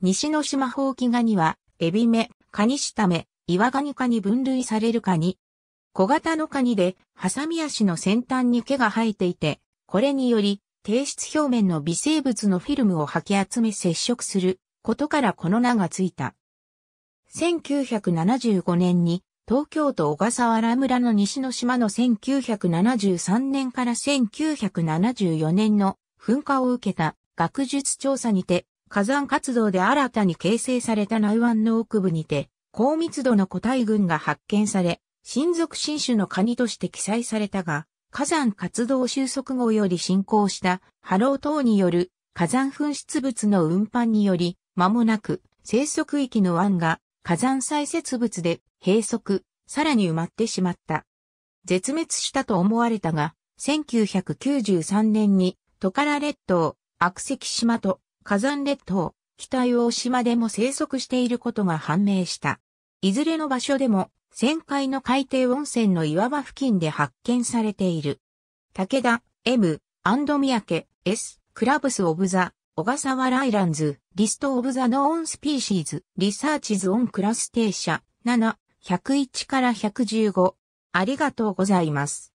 西の島放棄。ガニは、エビ目、カニシタメ、岩ガニ科に分類されるカニ。小型のカニで、ハサミ足の先端に毛が生えていて、これにより、低質表面の微生物のフィルムを吐き集め接触することからこの名がついた。1975年に東京都小笠原村の西の島の1973年から1974年の噴火を受けた学術調査にて火山活動で新たに形成された内湾の奥部にて、高密度の個体群が発見され、親族新種のカニとして記載されたが、火山活動収束後より進行した波浪等による火山噴出物の運搬により、間もなく生息域の湾が火山再設物で閉塞、さらに埋まってしまった。絶滅したと思われたが、1993年にトカラ列島、悪石島と火山列島、北洋島でも生息していることが判明した。いずれの場所でも、旋回の海底温泉の岩場付近で発見されている。武田、M、アンドミヤケ、S、クラブス・オブ・ザ、小笠原アイランズ、リスト・オブ・ザ・ノーン・スピーシーズ、リサーチズ・オン・クラス停車、7、101から115。ありがとうございます。